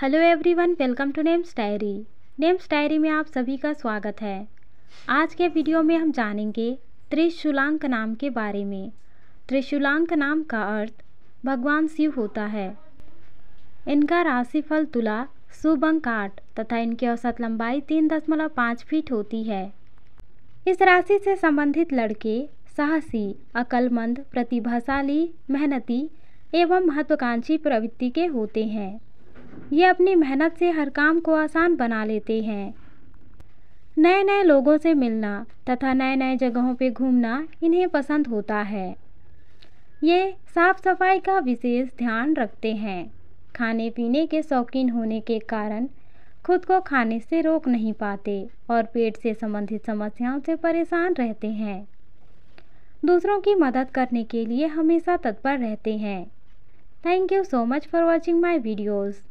hello everyone welcome to names diary names diary में आप सभी का स्वागत है आज के वीडियो में हम जानेंगे त्रिशूलांक नाम के बारे में त्रिशूलांक नाम का अर्थ भगवान शिव होता है इनका राशिफल तुला शुभ अंक आठ तथा इनकी औसत लंबाई तीन दशमलव पाँच फीट होती है इस राशि से संबंधित लड़के साहसी अकलमंद प्रतिभाशाली मेहनती एवं महत्वाकांक्षी प्रवृत्ति के होते हैं ये अपनी मेहनत से हर काम को आसान बना लेते हैं नए नए लोगों से मिलना तथा नए नए जगहों पर घूमना इन्हें पसंद होता है ये साफ सफाई का विशेष ध्यान रखते हैं खाने पीने के शौकीन होने के कारण खुद को खाने से रोक नहीं पाते और पेट से संबंधित समस्याओं से परेशान रहते हैं दूसरों की मदद करने के लिए हमेशा तत्पर रहते हैं thank you so much for watching my videos